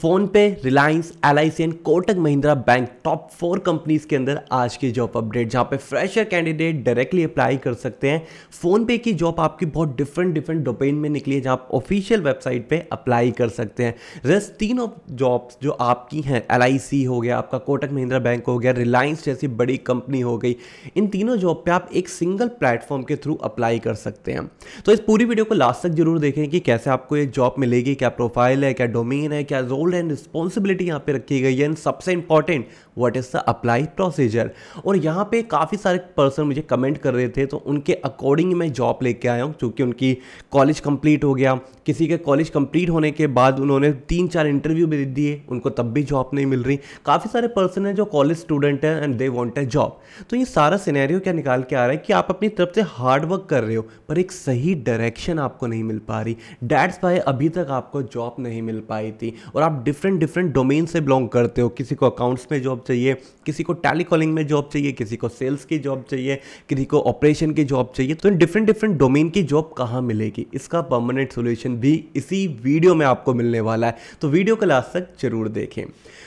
phone PhonePe Reliance L I C and Kotak Mahindra bank top four companies के अंदर आज की जॉब अपडेट जहां पे फ्रेशर कैंडिडेट डायरेक्टली अप्लाई कर सकते हैं फोन पे की जॉब आपकी बहुत डिफरेंट डिफरेंट डोमेन में निकली है जहाँ आप ऑफिशियल वेबसाइट पे अप्लाई कर सकते हैं रस तीनों जॉब्स जो आपकी हैं एल आई सी हो गया आपका कोटक महिंद्रा बैंक हो गया रिलायंस जैसी बड़ी कंपनी हो गई इन तीनों जॉब पर आप एक सिंगल प्लेटफॉर्म के थ्रू अप्लाई कर सकते हैं तो इस पूरी वीडियो को लास्ट तक जरूर देखें कि कैसे आपको ये जॉब मिलेगी क्या प्रोफाइल है क्या डोमेन है क्या रोल रोल एंड रिस्पॉन्सिबिलिटी यहाँ पे रखी गई है एंड सबसे important what is the apply procedure और यहाँ पे काफ़ी सारे पर्सन मुझे कमेंट कर रहे थे तो उनके अकॉर्डिंग मैं जॉब लेके आया हूँ चूँकि उनकी कॉलेज कंप्लीट हो गया किसी के कॉलेज कंप्लीट होने के बाद उन्होंने तीन चार इंटरव्यू भी दिए उनको तब भी जॉब नहीं मिल रही काफ़ी सारे पर्सन हैं जो कॉलेज स्टूडेंट हैं and they want a job तो ये सारा सिनेरियो क्या निकाल के आ रहा है कि आप अपनी तरफ से हार्डवर्क कर रहे हो पर एक सही डायरेक्शन आपको नहीं मिल पा रही डैट्स भाई अभी तक आपको जॉब नहीं मिल पाई थी और आप डिफरेंट डिफरेंट डोमेन से बिलोंग करते हो किसी को अकाउंट्स में जॉब चाहिए किसी को टेलीकॉलिंग में जॉब चाहिए किसी को सेल्स की जॉब चाहिए किसी को ऑपरेशन की जॉब चाहिए तो डिफरेंट डिफरेंट डोमेन की जॉब कहाँ मिलेगी इसका परमानेंट सोल्यूशन भी इसी वीडियो में आपको मिलने वाला है तो वीडियो को लास्ट तक जरूर देखें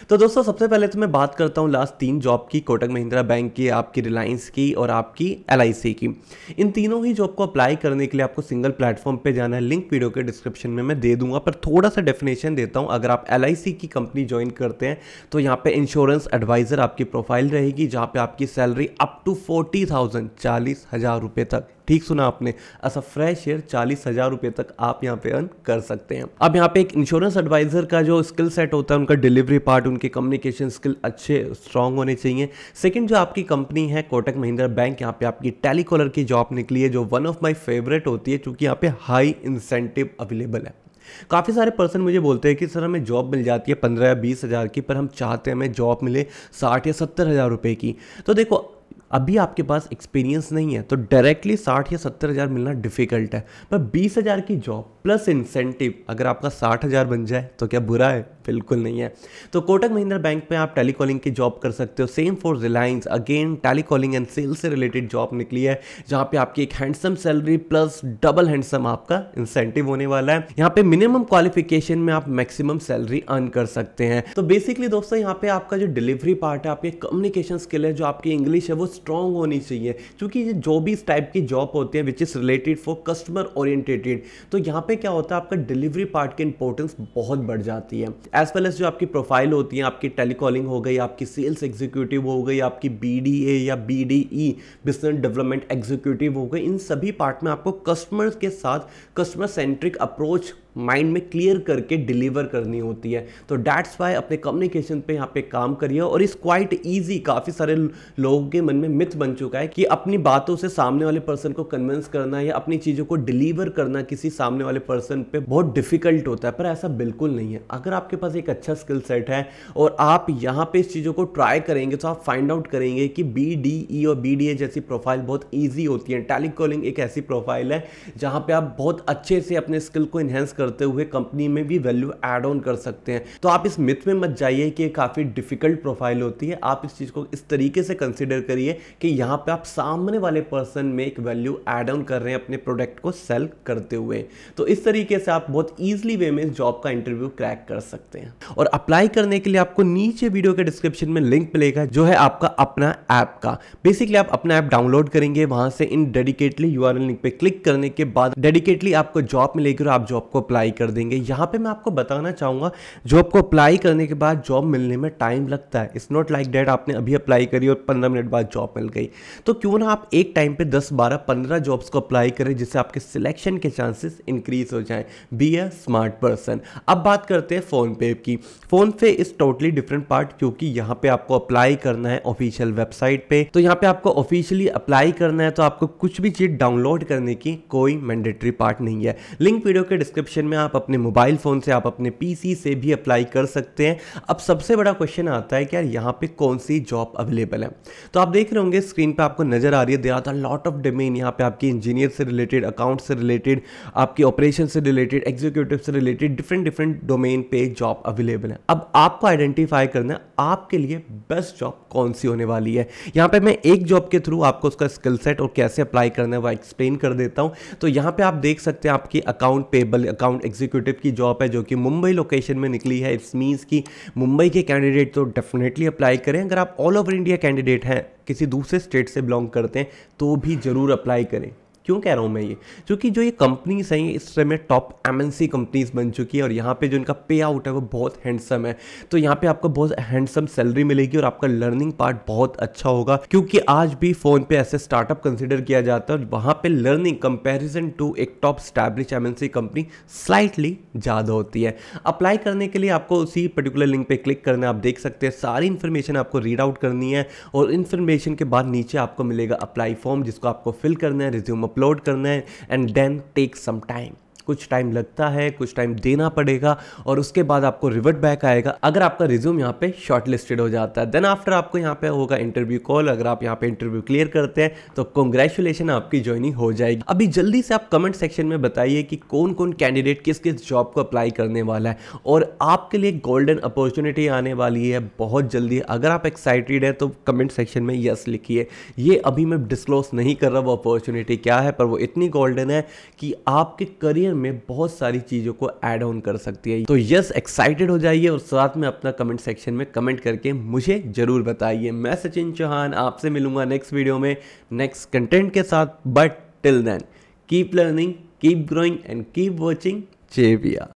तो दोस्तों सबसे पहले तो मैं बात करता हूँ लास्ट तीन जॉब की कोटक महिंद्रा बैंक की आपकी रिलायंस की और आपकी एल की इन तीनों ही जॉब को अप्लाई करने के लिए आपको सिंगल प्लेटफॉर्म पर जाना है लिंक वीडियो के डिस्क्रिप्शन में मैं दे दूंगा पर थोड़ा सा डेफिनेशन देता हूँ अगर आप एल एल की कंपनी ज्वाइन करते हैं तो यहाँ पे इंश्योरेंस एडवाइज़र आपकी प्रोफाइल रहेगी जहाँ पे आपकी salary up to forty thousand चालीस हज़ार रुपये तक ठीक सुना आपने ऐसा फ्रेश एयर चालीस हज़ार रुपये तक आप यहाँ पे अर्न कर सकते हैं अब यहाँ पे एक इंश्योरेंस एडवाइज़र का जो स्किल सेट होता है उनका डिलीवरी पार्ट उनके कम्युनिकेशन स्किल अच्छे स्ट्रांग होने चाहिए सेकंड जो आपकी कंपनी है कोटक महिंद्रा बैंक यहाँ पे आपकी टेलीकॉलर की जॉब निकली है जो वन ऑफ माई फेवरेट होती है चूंकि यहाँ पे हाई इंसेंटिव अवेलेबल है काफ़ी सारे पर्सन मुझे बोलते हैं कि सर हमें जॉब मिल जाती है पंद्रह या बीस हज़ार की पर हम चाहते हैं हमें जॉब मिले साठ या सत्तर हज़ार रुपये की तो देखो अभी आपके पास एक्सपीरियंस नहीं है तो डायरेक्टली साठ या सत्तर हज़ार मिलना डिफ़िकल्ट है पर बीस हज़ार की जॉब प्लस इंसेंटिव अगर आपका साठ हज़ार बन जाए तो क्या बुरा है बिल्कुल नहीं है तो कोटक महिंद्रा बैंक में आप टेलीकॉलिंग की जॉब कर सकते हो same for Reliance again telecalling and sales से रिलेटेड जॉब निकली है जहाँ पे आपकी एक handsome salary plus double handsome आपका इंसेंटिव होने वाला है यहाँ पे मिनिमम क्वालिफिकेशन में आप मैक्सिमम सैलरी अर्न कर सकते हैं तो बेसिकली दोस्तों यहाँ पे आपका जो डिलीवरी पार्ट है आपके कम्युनिकेशन स्किल है जो आपकी इंग्लिश है वो स्ट्रांग होनी चाहिए क्योंकि ये जो भी इस टाइप की जॉब होती है which is related for customer orientated तो यहाँ पे क्या होता है आपका डिलीवरी पार्ट की इंपॉर्टेंस बहुत बढ़ जाती है एज वेल एज जो आपकी प्रोफाइल होती है आपकी टेलीकॉलिंग हो गई आपकी सेल्स एग्जीक्यूटिव हो गई आपकी बी या बी बिजनेस डेवलपमेंट एग्जीक्यूटिव हो गई इन सभी पार्ट में आपको कस्टमर्स के साथ कस्टमर सेंट्रिक अप्रोच माइंड में क्लियर करके डिलीवर करनी होती है तो डैट्स वाई अपने कम्युनिकेशन पे यहाँ पे काम करिए और इस क्वाइट ईजी काफ़ी सारे लोगों के मन में मिथ बन चुका है कि अपनी बातों से सामने वाले पर्सन को कन्विंस करना या अपनी चीज़ों को डिलीवर करना किसी सामने वाले पर्सन पे बहुत डिफिकल्ट होता है पर ऐसा बिल्कुल नहीं है अगर आपके पास एक अच्छा स्किल सेट है और आप यहाँ पर इस चीज़ों को ट्राई करेंगे तो आप फाइंड आउट करेंगे कि बी डी ई और बी डी ए जैसी प्रोफाइल बहुत ईजी होती है टेलीकॉलिंग एक ऐसी प्रोफाइल है जहाँ पर आप बहुत अच्छे से अपने स्किल को इन्हेंस करते हुए कंपनी में भी वैल्यू एड ऑन कर सकते हैं तो आप इस मिथ में मत जाइए कि काफ़ी डिफिकल्ट प्रोफाइल होती है आप इस चीज़ को इस तरीके से कंसिडर करिए कि यहां पे आप सामने वाले पर्सन में एक वैल्यू एड ऑन कर रहे हैं अपने प्रोडक्ट को सेल करते हुए तो इस तरीके से आप बहुत ईजिली वे में जॉब का इंटरव्यू क्रैक कर सकते हैं और अप्लाई करने के लिए आपको नीचे वीडियो के डिस्क्रिप्शन में लिंक मिलेगा जो है आपका अपना ऐप का बेसिकली आप अपना ऐप डाउनलोड करेंगे वहां से इन डेडिकेटली यू लिंक पे क्लिक करने के बाद डेडिकेटली आपको जॉब मिलेगी और आप जॉब को अप्लाई कर देंगे यहाँ पे मैं आपको बताना चाहूँगा जॉब को अप्लाई करने के बाद जॉब मिलने में टाइम लगता है इट्स नॉट लाइक डैट आपने अभी अप्लाई करी और पंद्रह मिनट बाद जॉब मिल गई तो क्यों ना आप एक टाइम पर दस बारह पंद्रह जॉब्स को अप्लाई करें जिससे आपके सिलेक्शन के चांसेस इंक्रीज हो जाए बी अ स्मार्ट पर्सन अब बात करते हैं फोन पे की फोन पे इज़ टोटली डिफरेंट पार्ट क्योंकि यहाँ पे आपको अप्लाई करना है ऑफिशियल वेबसाइट पे तो यहाँ पे आपको ऑफिशियली अप्लाई करना है तो आपको कुछ भी चीज़ डाउनलोड करने की कोई मैंडेटरी पार्ट नहीं है लिंक वीडियो के डिस्क्रिप्शन क्वेश्चन में आप अपने मोबाइल फ़ोन से आप अपने पीसी से भी अप्लाई कर सकते हैं अब सबसे बड़ा क्वेश्चन आता है कि यार यहाँ पे कौन सी जॉब अवेलेबल है तो आप देख रहे होंगे स्क्रीन पे आपको नज़र आ रही है they are lot of domain यहाँ पे आपकी इंजीनियर से रिलेटेड अकाउंट से रिलेटेड आपके ऑपरेशन से रिलेटेड एग्जीक्यूटिव से रिलेटेड डिफरेंट डिफरेंट डोमेन पे जॉब अवेलेबल है अब आपको आइडेंटिफाई करना है आपके लिए बेस्ट जॉब कौन सी होने वाली है यहाँ पे मैं एक जॉब के थ्रू आपको उसका स्किल सेट और कैसे अप्लाई करना है वो एक्सप्लेन कर देता हूँ तो यहाँ पे आप देख सकते हैं आपकी account payable account account executive की जॉब है जो कि मुंबई लोकेशन में निकली है इट्स मीन्स कि मुंबई के कैंडिडेट तो डेफिनेटली अप्लाई करें अगर आप ऑल ओवर इंडिया कैंडिडेट हैं किसी दूसरे स्टेट से बिलोंग करते हैं तो भी ज़रूर अप्लाई करें क्यों कह रहा हूँ मैं ये क्योंकि जो ये कंपनीज हैं इस समय टॉप एम कंपनीज बन चुकी है और यहाँ पे जो इनका पे आउट है वो बहुत हैंडसम है तो यहाँ पे आपको बहुत हैंडसम सैलरी मिलेगी और आपका लर्निंग पार्ट बहुत अच्छा होगा क्योंकि आज भी फोन पे ऐसे स्टार्टअप कंसिडर किया जाता है और वहाँ पे लर्निंग कंपेरिजन टू एक top established company slightly ज़्यादा होती है अप्लाई करने के लिए आपको उसी पर्टिकुलर लिंक पर क्लिक करना आप देख सकते हैं सारी इन्फॉर्मेशन आपको रीड आउट करनी है और इन्फॉर्मेशन के बाद नीचे आपको मिलेगा अप्लाई फॉर्म जिसको आपको फिल करना है रिज्यूम अपलोड अपलोड करना है and then take some time कुछ टाइम लगता है कुछ टाइम देना पड़ेगा और उसके बाद आपको रिवर्ट बैक आएगा अगर आपका रिज्यूम यहाँ पे शॉर्ट लिस्टेड हो जाता है देन आफ्टर आपको यहाँ पे होगा इंटरव्यू कॉल अगर आप यहाँ पे इंटरव्यू क्लियर करते हैं तो कॉन्ग्रेचुलेशन आपकी ज्वाइनिंग हो जाएगी अभी जल्दी से आप कमेंट सेक्शन में बताइए कि कौन कौन कैंडिडेट किस किस जॉब को अप्लाई करने वाला है और आपके लिए गोल्डन अपॉर्चुनिटी आने वाली है बहुत जल्दी अगर आप एक्साइटेड है तो कमेंट सेक्शन में यस लिखिए ये अभी मैं डिस्क्लोज नहीं कर रहा वो अपॉर्चुनिटी क्या है पर वो इतनी गोल्डन है कि आपके करियर करियर में बहुत सारी चीज़ों को एड ऑन कर सकती है तो यस एक्साइटेड हो जाइए और साथ में अपना कमेंट सेक्शन में कमेंट करके मुझे ज़रूर बताइए मैं सचिन चौहान आपसे मिलूंगा नेक्स्ट वीडियो में नेक्स्ट कंटेंट के साथ but till then keep learning keep growing and keep watching चेबिया